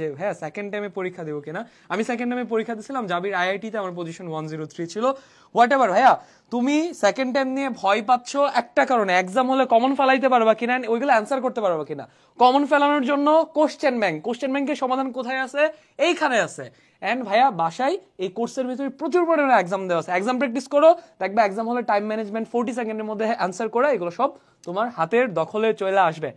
যে হ্যাঁ সেকেন্ড টাইমে পরীক্ষা দেবো কিনা আমি সেকেন্ড টাইমে পরীক্ষা দিয়েছিলাম জাবির আইআইটিতে আমার পজিশন ওয়ান জিরো থ্রি ছিল হোয়াট এভার ভাইয়া তুমি সেকেন্ড টাইম নিয়ে ভয় পাচ্ছ একটা কারণে এক্সাম হলে কমন ফেলাইতে পারবা কিনা ওইগুলো অ্যান্সার করতে পারবা কিনা কমন ফেলানোর জন্য কোশ্চেন ব্যাংক কোশ্চেন ব্যাংকের সমাধান কোথায় আছে এইখানে আছে অ্যান্ড ভাইয়া বাসায় এই কোর্সের ভিতরে প্রচুর পরিমাণে এক্সাম দেওয়া আছে এক্সাম প্র্যাকটিস করো দেখবে এক্সাম হলে টাইম ম্যানেজমেন্ট ফোর্টি সেকেন্ডের মধ্যে অ্যান্সার করে এগুলো সব তোমার হাতের দখলে চলে আসবে